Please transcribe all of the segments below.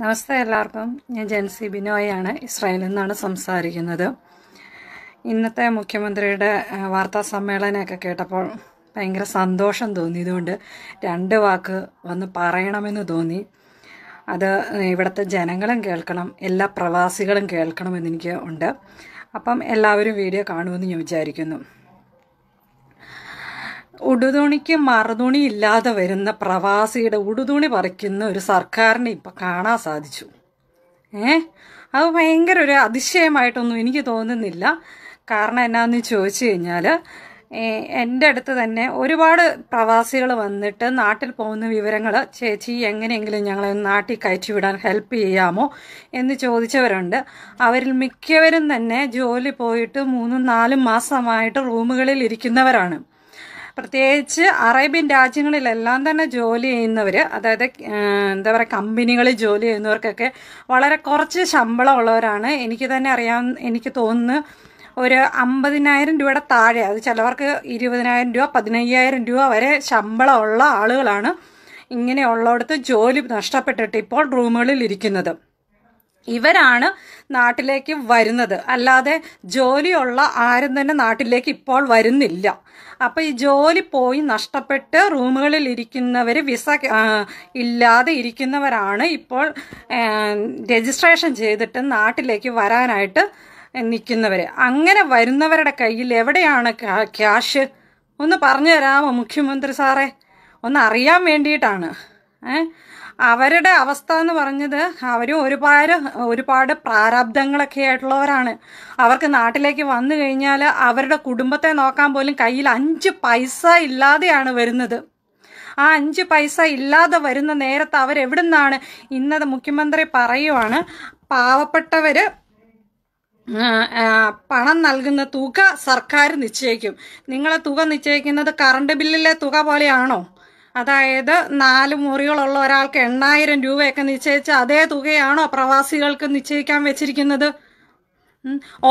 നമസ്തേ എല്ലാവർക്കും ഞാൻ ജെൻസി ബിനോയാണ് ഇസ്രായേലിൽ നിന്നാണ് സംസാരിക്കുന്നത് ഇന്നത്തെ മുഖ്യമന്ത്രിയുടെ വാർത്താ സമ്മേളനമൊക്കെ കേട്ടപ്പോൾ ഭയങ്കര സന്തോഷം തോന്നി ഇതുകൊണ്ട് രണ്ട് വാക്ക് വന്ന് പറയണമെന്ന് തോന്നി അത് ഇവിടുത്തെ ജനങ്ങളും കേൾക്കണം എല്ലാ പ്രവാസികളും കേൾക്കണമെന്ന് എനിക്ക് ഉണ്ട് അപ്പം എല്ലാവരും വീഡിയോ കാണുമെന്ന് ഞാൻ വിചാരിക്കുന്നു ഉടുതുണിക്ക് മറുതുണി ഇല്ലാതെ വരുന്ന പ്രവാസിയുടെ ഉടുതുണി പറിക്കുന്ന ഒരു സർക്കാരിനെ ഇപ്പം കാണാൻ സാധിച്ചു ഏ അത് ഭയങ്കര ഒരു അതിശയമായിട്ടൊന്നും എനിക്ക് തോന്നുന്നില്ല കാരണം എന്നാന്ന് ചോദിച്ചു കഴിഞ്ഞാൽ എൻ്റെ അടുത്ത് തന്നെ ഒരുപാട് പ്രവാസികൾ വന്നിട്ട് നാട്ടിൽ പോകുന്ന വിവരങ്ങൾ ചേച്ചി എങ്ങനെയെങ്കിലും ഞങ്ങളെ നാട്ടിൽ കയറ്റി വിടാൻ ഹെൽപ്പ് ചെയ്യാമോ എന്ന് ചോദിച്ചവരുണ്ട് അവരിൽ മിക്കവരും തന്നെ ജോലി പോയിട്ട് മൂന്നും നാലും മാസമായിട്ട് റൂമുകളിൽ ഇരിക്കുന്നവരാണ് പ്രത്യേകിച്ച് അറേബ്യൻ രാജ്യങ്ങളിലെല്ലാം തന്നെ ജോലി ചെയ്യുന്നവർ അതായത് എന്താ പറയുക കമ്പനികളിൽ ജോലി ചെയ്യുന്നവർക്കൊക്കെ വളരെ കുറച്ച് ശമ്പളം ഉള്ളവരാണ് എനിക്ക് തന്നെ അറിയാം എനിക്ക് തോന്നുന്നു ഒരു അമ്പതിനായിരം രൂപയുടെ താഴെ അത് ചിലവർക്ക് ഇരുപതിനായിരം രൂപ പതിനയ്യായിരം രൂപ വരെ ശമ്പളമുള്ള ആളുകളാണ് ഇങ്ങനെയുള്ളിടത്ത് ജോലി നഷ്ടപ്പെട്ടിട്ട് ഇപ്പോൾ റൂമുകളിൽ ഇരിക്കുന്നത് ഇവരാണ് നാട്ടിലേക്ക് വരുന്നത് അല്ലാതെ ജോലിയുള്ള ആരും തന്നെ നാട്ടിലേക്ക് ഇപ്പോൾ വരുന്നില്ല അപ്പോൾ ഈ ജോലി പോയി നഷ്ടപ്പെട്ട് റൂമുകളിൽ ഇരിക്കുന്നവർ വിസ ഇല്ലാതെ ഇരിക്കുന്നവരാണ് ഇപ്പോൾ രജിസ്ട്രേഷൻ ചെയ്തിട്ട് നാട്ടിലേക്ക് വരാനായിട്ട് നിൽക്കുന്നവർ അങ്ങനെ വരുന്നവരുടെ കയ്യിൽ എവിടെയാണ് ക്യാഷ് ഒന്ന് പറഞ്ഞു തരാമോ മുഖ്യമന്ത്രി സാറേ ഒന്ന് അറിയാൻ വേണ്ടിയിട്ടാണ് ഏഹ് അവരുടെ അവസ്ഥ എന്ന് പറഞ്ഞത് അവർ ഒരുപാട് ഒരുപാട് പ്രാരാബ്ദങ്ങളൊക്കെ ആയിട്ടുള്ളവരാണ് അവർക്ക് നാട്ടിലേക്ക് വന്നു കഴിഞ്ഞാൽ അവരുടെ കുടുംബത്തെ നോക്കാൻ പോലും കയ്യിൽ അഞ്ച് പൈസ ഇല്ലാതെയാണ് വരുന്നത് ആ അഞ്ച് പൈസ ഇല്ലാതെ വരുന്ന നേരത്ത് അവരെവിടുന്നാണ് ഇന്നത്തെ മുഖ്യമന്ത്രി പറയുവാണ് പാവപ്പെട്ടവർ പണം നൽകുന്ന തുക സർക്കാർ നിശ്ചയിക്കും നിങ്ങളെ തുക നിശ്ചയിക്കുന്നത് കറണ്ട് ബില്ലിലെ തുക പോലെയാണോ അതായത് നാല് മുറികളുള്ള ഒരാൾക്ക് എണ്ണായിരം രൂപയൊക്കെ നിശ്ചയിച്ച് അതേ തുകയാണോ പ്രവാസികൾക്ക് നിശ്ചയിക്കാൻ വെച്ചിരിക്കുന്നത്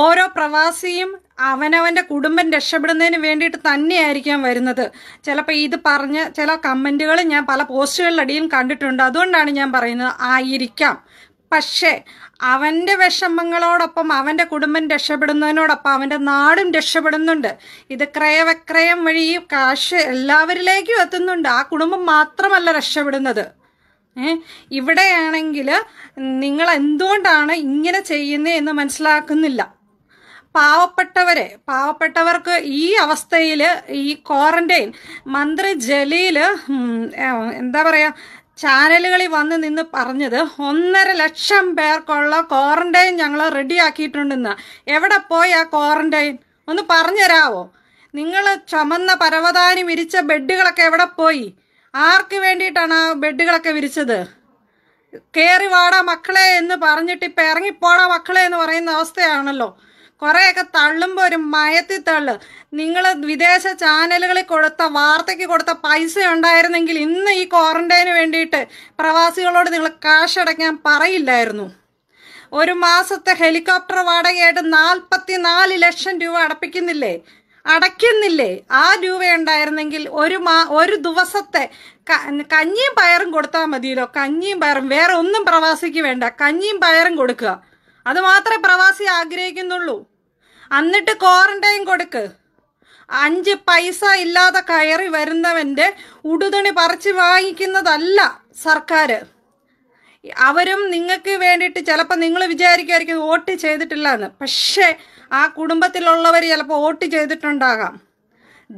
ഓരോ പ്രവാസിയും അവനവൻ്റെ കുടുംബം രക്ഷപ്പെടുന്നതിന് വേണ്ടിയിട്ട് തന്നെയായിരിക്കാം വരുന്നത് ചിലപ്പോൾ ഇത് പറഞ്ഞ് ചില കമൻറ്റുകൾ ഞാൻ പല പോസ്റ്റുകളിലടിയും കണ്ടിട്ടുണ്ട് അതുകൊണ്ടാണ് ഞാൻ പറയുന്നത് ആയിരിക്കാം പക്ഷേ അവൻ്റെ വിഷമങ്ങളോടൊപ്പം അവൻ്റെ കുടുംബം രക്ഷപ്പെടുന്നതിനോടൊപ്പം അവൻ്റെ നാടും രക്ഷപ്പെടുന്നുണ്ട് ഇത് ക്രയവിക്രയം വഴി കാശ് എല്ലാവരിലേക്കും എത്തുന്നുണ്ട് ആ കുടുംബം മാത്രമല്ല രക്ഷപ്പെടുന്നത് ഇവിടെയാണെങ്കിൽ നിങ്ങൾ എന്തുകൊണ്ടാണ് ഇങ്ങനെ ചെയ്യുന്നത് എന്ന് മനസ്സിലാക്കുന്നില്ല പാവപ്പെട്ടവരെ പാവപ്പെട്ടവർക്ക് ഈ അവസ്ഥയിൽ ഈ ക്വാറന്റൈൻ മന്ത്രി ജലീൽ എന്താ പറയുക ചാനലുകളിൽ വന്ന് നിന്ന് പറഞ്ഞത് ഒന്നര ലക്ഷം പേർക്കുള്ള ക്വാറന്റൈൻ ഞങ്ങൾ റെഡിയാക്കിയിട്ടുണ്ടെന്ന് എവിടെ പോയി ആ ക്വാറന്റൈൻ ഒന്ന് പറഞ്ഞുതരാവോ നിങ്ങൾ ചുമന്ന പരവതാനി വിരിച്ച ബെഡുകളൊക്കെ എവിടെ പോയി ആർക്ക് വേണ്ടിയിട്ടാണ് ആ ബെഡുകളൊക്കെ വിരിച്ചത് കയറി വാടാ മക്കളെ എന്ന് പറഞ്ഞിട്ട് ഇപ്പം ഇറങ്ങിപ്പോടാ മക്കളെ എന്ന് പറയുന്ന അവസ്ഥയാണല്ലോ കുറേയൊക്കെ തള്ളുമ്പോൾ ഒരു മയത്തി തള്ളു നിങ്ങൾ വിദേശ ചാനലുകളിൽ കൊടുത്ത വാർത്തയ്ക്ക് കൊടുത്ത പൈസ ഉണ്ടായിരുന്നെങ്കിൽ ഇന്ന് ഈ ക്വാറന്റൈന് വേണ്ടിയിട്ട് പ്രവാസികളോട് നിങ്ങൾ കാശ് അടയ്ക്കാൻ പറയില്ലായിരുന്നു ഒരു മാസത്തെ ഹെലികോപ്റ്റർ വാടകയായിട്ട് നാൽപ്പത്തി നാല് ലക്ഷം രൂപ അടപ്പിക്കുന്നില്ലേ അടയ്ക്കുന്നില്ലേ ആ രൂപ ഉണ്ടായിരുന്നെങ്കിൽ ഒരു മാ ഒരു ദിവസത്തെ കഞ്ഞിയും പയറും കൊടുത്താൽ മതിയല്ലോ കഞ്ഞിയും പയറും വേറെ ഒന്നും പ്രവാസിക്ക് വേണ്ട കഞ്ഞിയും പയറും കൊടുക്കുക അത് മാത്രമേ പ്രവാസി ആഗ്രഹിക്കുന്നുള്ളൂ എന്നിട്ട് ക്വാറന്റൈൻ കൊടുക്ക് അഞ്ച് പൈസ ഇല്ലാതെ കയറി വരുന്നവന്റെ ഉടുതണി പറിച്ച് വാങ്ങിക്കുന്നതല്ല സർക്കാർ അവരും നിങ്ങൾക്ക് വേണ്ടിയിട്ട് ചിലപ്പോൾ നിങ്ങൾ വിചാരിക്കുമായിരിക്കും വോട്ട് ചെയ്തിട്ടില്ല എന്ന് പക്ഷേ ആ കുടുംബത്തിലുള്ളവർ ചിലപ്പോൾ വോട്ട് ചെയ്തിട്ടുണ്ടാകാം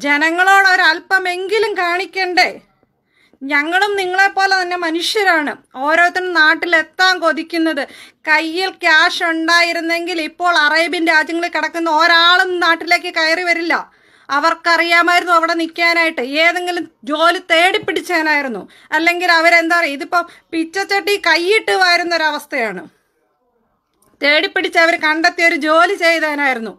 ജനങ്ങളോട് ഒരല്പമെങ്കിലും കാണിക്കണ്ടേ ഞങ്ങളും നിങ്ങളെപ്പോലെ തന്നെ മനുഷ്യരാണ് ഓരോരുത്തരും നാട്ടിലെത്താൻ കൊതിക്കുന്നത് കയ്യിൽ ക്യാഷ് ഉണ്ടായിരുന്നെങ്കിൽ ഇപ്പോൾ അറേബ്യൻ രാജ്യങ്ങളിൽ കിടക്കുന്ന ഒരാളും നാട്ടിലേക്ക് കയറി വരില്ല അവർക്കറിയാമായിരുന്നു അവിടെ നിൽക്കാനായിട്ട് ഏതെങ്കിലും ജോലി തേടി പിടിച്ചാനായിരുന്നു അല്ലെങ്കിൽ അവരെന്താ പറയുക ഇതിപ്പം പിച്ചച്ചട്ടി കൈയിട്ട് വരുന്നൊരവസ്ഥയാണ് ഒരവസ്ഥയാണ് തേടി പിടിച്ച് അവർ കണ്ടെത്തിയ ഒരു ജോലി ചെയ്തതിനായിരുന്നു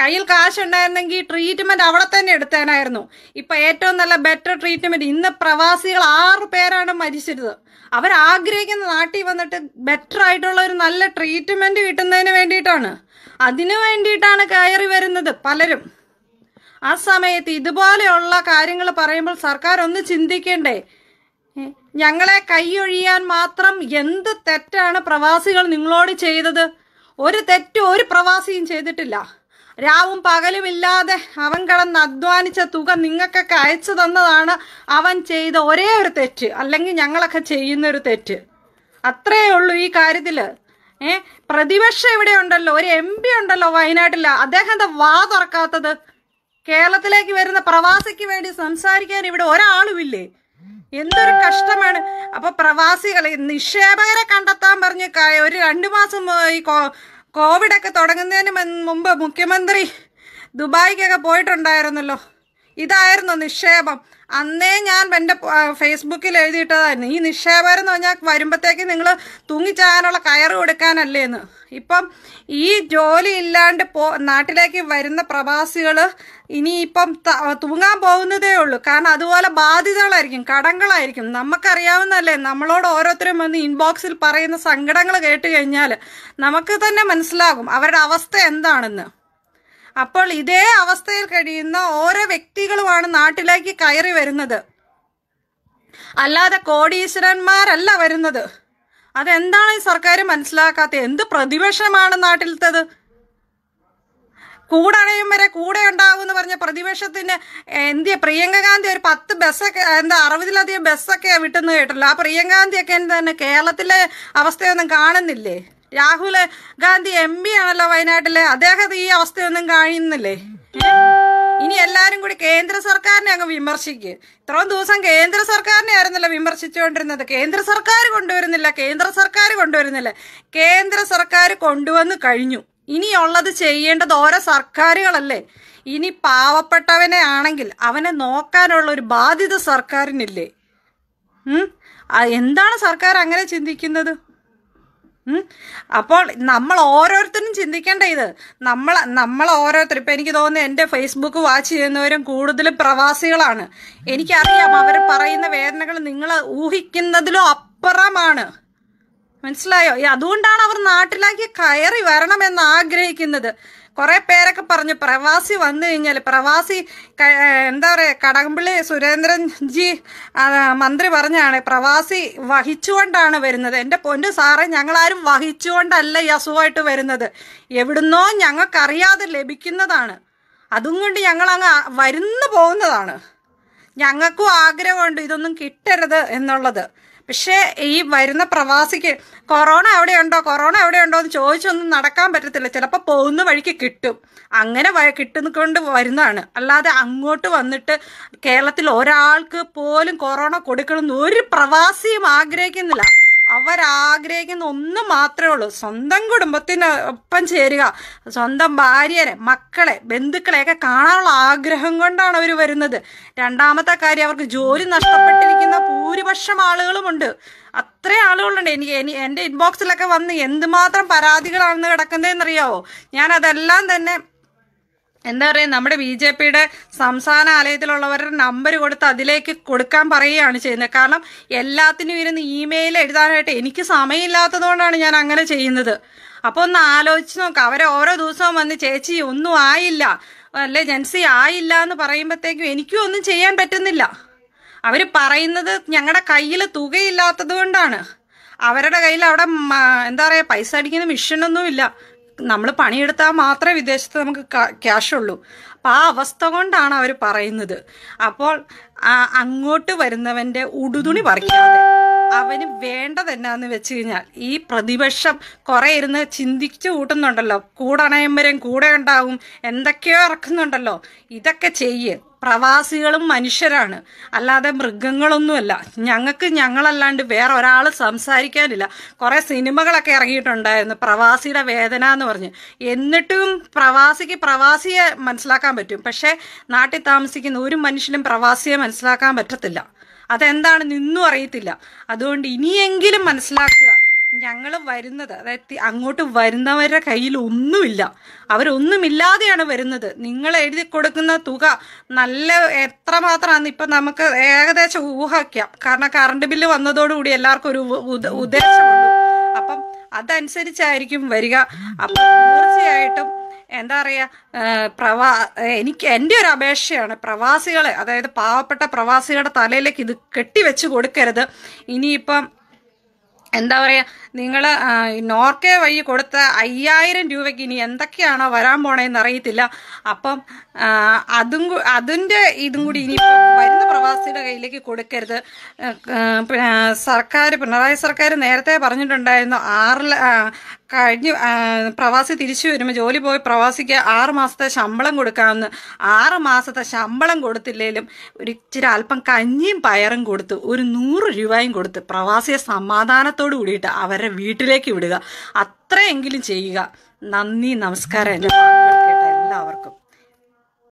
കയ്യിൽ കാശുണ്ടായിരുന്നെങ്കിൽ ട്രീറ്റ്മെന്റ് അവിടെ തന്നെ എടുത്തേനായിരുന്നു ഇപ്പൊ ഏറ്റവും നല്ല ബെറ്റർ ട്രീറ്റ്മെന്റ് ഇന്ന് പ്രവാസികൾ ആറ് പേരാണ് മരിച്ചിരുന്നത് അവരാഗ്രഹിക്കുന്ന നാട്ടിൽ വന്നിട്ട് ബെറ്റർ ആയിട്ടുള്ള ഒരു നല്ല ട്രീറ്റ്മെന്റ് കിട്ടുന്നതിന് വേണ്ടിയിട്ടാണ് അതിനു വേണ്ടിയിട്ടാണ് കയറി വരുന്നത് പലരും ആ സമയത്ത് ഇതുപോലെയുള്ള കാര്യങ്ങൾ പറയുമ്പോൾ സർക്കാർ ഒന്ന് ചിന്തിക്കേണ്ടേ ഞങ്ങളെ കൈയൊഴിയാൻ മാത്രം എന്ത് തെറ്റാണ് പ്രവാസികൾ നിങ്ങളോട് ചെയ്തത് ഒരു തെറ്റും ഒരു പ്രവാസിയും ചെയ്തിട്ടില്ല രാവും പകലുമില്ലാതെ അവൻ കടന്ന് അധ്വാനിച്ച തുക നിങ്ങൾക്കൊക്കെ അയച്ചു തന്നതാണ് അവൻ ചെയ്ത ഒരേ ഒരു തെറ്റ് അല്ലെങ്കിൽ ഞങ്ങളൊക്കെ ചെയ്യുന്ന ഒരു തെറ്റ് അത്രയേ ഉള്ളൂ ഈ കാര്യത്തിൽ ഏ പ്രതിപക്ഷം ഇവിടെ ഉണ്ടല്ലോ ഒരു എം പി ഉണ്ടല്ലോ വയനാട്ടിൽ അദ്ദേഹത്തെ വാ തുറക്കാത്തത് കേരളത്തിലേക്ക് വരുന്ന പ്രവാസിക്ക് വേണ്ടി സംസാരിക്കാൻ ഇവിടെ ഒരാളുമില്ലേ എന്തൊരു കഷ്ടമാണ് അപ്പൊ പ്രവാസികളെ നിക്ഷേപകരെ കണ്ടെത്താൻ പറഞ്ഞ ഒരു രണ്ടു മാസം ഈ കോവിഡൊക്കെ തുടങ്ങുന്നതിന് മുമ്പ് മുഖ്യമന്ത്രി ദുബായിക്കൊക്കെ പോയിട്ടുണ്ടായിരുന്നല്ലോ ഇതായിരുന്നു നിക്ഷേപം അന്നേ ഞാൻ എൻ്റെ ഫേസ്ബുക്കിൽ എഴുതിയിട്ടതായിരുന്നു ഈ നിക്ഷേപം എന്ന് പറഞ്ഞാൽ വരുമ്പോഴത്തേക്ക് നിങ്ങൾ തൂങ്ങിച്ചാകാനുള്ള കയറ് കൊടുക്കാനല്ലേ എന്ന് ഇപ്പം ഈ ജോലി ഇല്ലാണ്ട് പോ നാട്ടിലേക്ക് വരുന്ന പ്രവാസികൾ ഇനിയിപ്പം തൂങ്ങാൻ പോകുന്നതേ ഉള്ളൂ കാരണം അതുപോലെ ബാധ്യതകളായിരിക്കും കടങ്ങളായിരിക്കും നമുക്കറിയാവുന്നതല്ലേ നമ്മളോട് ഓരോരുത്തരും വന്ന് ഇൻബോക്സിൽ പറയുന്ന സങ്കടങ്ങൾ കേട്ട് കഴിഞ്ഞാൽ നമുക്ക് തന്നെ മനസ്സിലാകും അവരുടെ അവസ്ഥ എന്താണെന്ന് അപ്പോൾ ഇതേ അവസ്ഥയിൽ കഴിയുന്ന ഓരോ വ്യക്തികളുമാണ് നാട്ടിലേക്ക് കയറി വരുന്നത് അല്ലാതെ കോടീശ്വരന്മാരല്ല വരുന്നത് അതെന്താണ് ഈ സർക്കാർ മനസ്സിലാക്കാത്ത എന്ത് പ്രതിപക്ഷമാണ് നാട്ടിലത്തത് കൂടണയും വരെ കൂടെ എന്ന് പറഞ്ഞ പ്രതിപക്ഷത്തിന് എന്തിയ പ്രിയങ്ക ഗാന്ധി ഒരു പത്ത് ബസ്സൊക്കെ എന്താ അറുപതിലധികം ബസ്സൊക്കെ വിട്ടെന്ന് കേട്ടല്ലോ ആ പ്രിയങ്ക ഗാന്ധിയൊക്കെ തന്നെ കേരളത്തിലെ അവസ്ഥയൊന്നും കാണുന്നില്ലേ രാഹുൽ ഗാന്ധി എം പി ആണല്ലോ വയനാട്ടിലെ അദ്ദേഹത്തെ ഈ അവസ്ഥയൊന്നും കാണുന്നില്ലേ ഇനി എല്ലാരും കൂടി കേന്ദ്ര സർക്കാരിനെ അങ്ങ് വിമർശിക്കുക ഇത്രയും ദിവസം കേന്ദ്ര സർക്കാരിനെ ആയിരുന്നല്ലോ വിമർശിച്ചുകൊണ്ടിരുന്നത് കേന്ദ്ര സർക്കാർ കൊണ്ടുവരുന്നില്ല കേന്ദ്ര സർക്കാർ കൊണ്ടുവരുന്നില്ല കേന്ദ്ര സർക്കാർ കൊണ്ടുവന്ന് കഴിഞ്ഞു ഇനിയുള്ളത് ചെയ്യേണ്ടത് ഓരോ സർക്കാരുകളല്ലേ ഇനി പാവപ്പെട്ടവനെ ആണെങ്കിൽ അവനെ നോക്കാനുള്ള ഒരു ബാധ്യത സർക്കാരിനില്ലേ എന്താണ് സർക്കാർ അങ്ങനെ ചിന്തിക്കുന്നത് അപ്പോൾ നമ്മൾ ഓരോരുത്തരും ചിന്തിക്കേണ്ട ഇത് നമ്മൾ നമ്മൾ ഓരോരുത്തർ ഇപ്പം എനിക്ക് തോന്നുന്നു എൻ്റെ ഫേസ്ബുക്ക് വാച്ച് ചെയ്യുന്നവരും കൂടുതലും പ്രവാസികളാണ് എനിക്കറിയാം അവർ പറയുന്ന വേദനകൾ നിങ്ങൾ ഊഹിക്കുന്നതിലും അപ്പുറമാണ് മനസ്സിലായോ അതുകൊണ്ടാണ് അവർ നാട്ടിലേക്ക് കയറി വരണമെന്ന് ആഗ്രഹിക്കുന്നത് കുറെ പേരൊക്കെ പറഞ്ഞു പ്രവാസി വന്നു കഴിഞ്ഞാൽ പ്രവാസി എന്താ പറയുക കടകംപള്ളി സുരേന്ദ്രൻജി മന്ത്രി പറഞ്ഞാണ് പ്രവാസി വഹിച്ചുകൊണ്ടാണ് വരുന്നത് എൻ്റെ പൊന്നു സാറെ ഞങ്ങളാരും വഹിച്ചുകൊണ്ടല്ല ഈ അസുഖമായിട്ട് വരുന്നത് എവിടുന്നോ ഞങ്ങൾക്കറിയാതെ ലഭിക്കുന്നതാണ് അതും കൊണ്ട് ഞങ്ങൾ അങ്ങ് വരുന്നു പോകുന്നതാണ് ഞങ്ങൾക്കും ആഗ്രഹമുണ്ട് ഇതൊന്നും കിട്ടരുത് എന്നുള്ളത് പക്ഷേ ഈ വരുന്ന പ്രവാസിക്ക് കൊറോണ എവിടെയുണ്ടോ കൊറോണ എവിടെയുണ്ടോ എന്ന് ചോദിച്ചൊന്നും നടക്കാൻ പറ്റത്തില്ല ചിലപ്പോൾ പോകുന്ന വഴിക്ക് കിട്ടും അങ്ങനെ കൊണ്ട് വരുന്നതാണ് അല്ലാതെ അങ്ങോട്ട് വന്നിട്ട് കേരളത്തിൽ ഒരാൾക്ക് പോലും കൊറോണ കൊടുക്കണമെന്ന് ഒരു പ്രവാസിയും ആഗ്രഹിക്കുന്നില്ല അവരാഗ്രഹിക്കുന്ന ഒന്ന് മാത്രമേ ഉള്ളൂ സ്വന്തം കുടുംബത്തിന് ഒപ്പം ചേരുക സ്വന്തം ഭാര്യനെ മക്കളെ ബന്ധുക്കളെയൊക്കെ കാണാനുള്ള ആഗ്രഹം കൊണ്ടാണ് അവർ വരുന്നത് രണ്ടാമത്തെ കാര്യം അവർക്ക് ജോലി നഷ്ടപ്പെട്ടിരിക്കുന്ന ഭൂരിപക്ഷം ആളുകളുമുണ്ട് അത്ര ആളുകളുണ്ട് എനിക്ക് എൻ്റെ ഇൻബോക്സിലൊക്കെ വന്ന് എന്തുമാത്രം പരാതികളാണെന്ന് കിടക്കുന്നതെന്നറിയാവോ ഞാനതെല്ലാം തന്നെ എന്താ പറയുക നമ്മുടെ ബി ജെ പിയുടെ സംസ്ഥാന ആലയത്തിലുള്ളവരുടെ നമ്പർ കൊടുത്ത് അതിലേക്ക് കൊടുക്കാൻ പറയുകയാണ് ചെയ്യുന്നത് കാരണം എല്ലാത്തിനും ഇരുന്ന് ഇമെയിൽ എഴുതാനായിട്ട് എനിക്ക് സമയമില്ലാത്തതുകൊണ്ടാണ് ഞാൻ അങ്ങനെ ചെയ്യുന്നത് അപ്പോൾ ഒന്ന് ആലോചിച്ച് നോക്കുക അവരെ ഓരോ ദിവസവും വന്ന് ചേച്ചി ഒന്നും ആയില്ല അല്ലെ ജൻസി ആയില്ല എന്ന് പറയുമ്പോഴത്തേക്കും എനിക്കും ഒന്നും ചെയ്യാൻ പറ്റുന്നില്ല അവർ പറയുന്നത് ഞങ്ങളുടെ കയ്യിൽ തുകയില്ലാത്തത് കൊണ്ടാണ് അവരുടെ കയ്യിൽ അവിടെ എന്താ പറയുക പൈസ അടിക്കുന്ന മിഷനൊന്നുമില്ല നമ്മൾ പണിയെടുത്താൽ മാത്രമേ വിദേശത്ത് നമുക്ക് ക്യാഷ് ഉള്ളൂ അപ്പം ആ അവസ്ഥ കൊണ്ടാണ് അവർ പറയുന്നത് അപ്പോൾ അങ്ങോട്ട് വരുന്നവൻ്റെ ഉടുതുണി പറിക്കാതെ അവന് എന്നാന്ന് വെച്ച് കഴിഞ്ഞാൽ ഈ പ്രതിപക്ഷം കുറെ ഇരുന്ന് ചിന്തിച്ചു കൂട്ടുന്നുണ്ടല്ലോ കൂടണയം വരും കൂടെ ഉണ്ടാവും എന്തൊക്കെയോ ഇറക്കുന്നുണ്ടല്ലോ ഇതൊക്കെ ചെയ്യ് പ്രവാസികളും മനുഷ്യരാണ് അല്ലാതെ മൃഗങ്ങളൊന്നുമല്ല ഞങ്ങൾക്ക് ഞങ്ങളല്ലാണ്ട് വേറെ ഒരാൾ സംസാരിക്കാനില്ല കുറേ സിനിമകളൊക്കെ ഇറങ്ങിയിട്ടുണ്ടായിരുന്നു പ്രവാസിയുടെ വേദന എന്ന് പറഞ്ഞ് എന്നിട്ടും പ്രവാസിക്ക് പ്രവാസിയെ മനസ്സിലാക്കാൻ പറ്റും പക്ഷേ നാട്ടിൽ താമസിക്കുന്ന ഒരു മനുഷ്യനും പ്രവാസിയെ മനസ്സിലാക്കാൻ പറ്റത്തില്ല അതെന്താണെന്ന് ഇന്നും അറിയത്തില്ല അതുകൊണ്ട് ഇനിയെങ്കിലും മനസ്സിലാക്കുക ഞങ്ങൾ വരുന്നത് അതായത് അങ്ങോട്ട് വരുന്നവരുടെ കയ്യിൽ ഒന്നുമില്ല അവരൊന്നുമില്ലാതെയാണ് വരുന്നത് നിങ്ങൾ എഴുതി കൊടുക്കുന്ന തുക നല്ല എത്രമാത്രമാണ് ഇപ്പം നമുക്ക് ഏകദേശം ഊഹിക്കാം കാരണം കറണ്ട് ബില്ല് വന്നതോടുകൂടി എല്ലാവർക്കും ഒരു ഉദ്ദേശമുണ്ട് അപ്പം അതനുസരിച്ചായിരിക്കും വരിക അപ്പം തീർച്ചയായിട്ടും എന്താ പറയുക പ്രവാ എനിക്ക് എൻ്റെ ഒരു അപേക്ഷയാണ് പ്രവാസികളെ അതായത് പാവപ്പെട്ട പ്രവാസികളുടെ തലയിലേക്ക് ഇത് കെട്ടിവെച്ച് കൊടുക്കരുത് ഇനിയിപ്പം എന്താ പറയുക നിങ്ങൾ നോർക്കെ വഴി കൊടുത്ത അയ്യായിരം രൂപയ്ക്ക് ഇനി എന്തൊക്കെയാണോ വരാൻ പോണേന്ന് അറിയത്തില്ല അപ്പം അതും അതിൻ്റെ ഇതും കൂടി ഇനി വരുന്ന പ്രവാസിയുടെ കയ്യിലേക്ക് കൊടുക്കരുത് സർക്കാർ പിണറായി സർക്കാർ നേരത്തെ പറഞ്ഞിട്ടുണ്ടായിരുന്നു ആറ് കഴിഞ്ഞ് പ്രവാസി തിരിച്ചു വരുമ്പോൾ ജോലി പോയി പ്രവാസിക്ക് ആറ് മാസത്തെ ശമ്പളം കൊടുക്കാമെന്ന് ആറ് മാസത്തെ ശമ്പളം കൊടുത്തില്ലേലും ഒരു ഇച്ചിരി അല്പം കഞ്ഞിയും പയറും കൊടുത്ത് ഒരു നൂറ് രൂപയും കൊടുത്ത് പ്രവാസിയെ സമാധാനത്തോടു കൂടിയിട്ട് അവരുടെ വീട്ടിലേക്ക് വിടുക അത്രയെങ്കിലും ചെയ്യുക നന്ദി നമസ്കാരം എല്ലാവർക്കും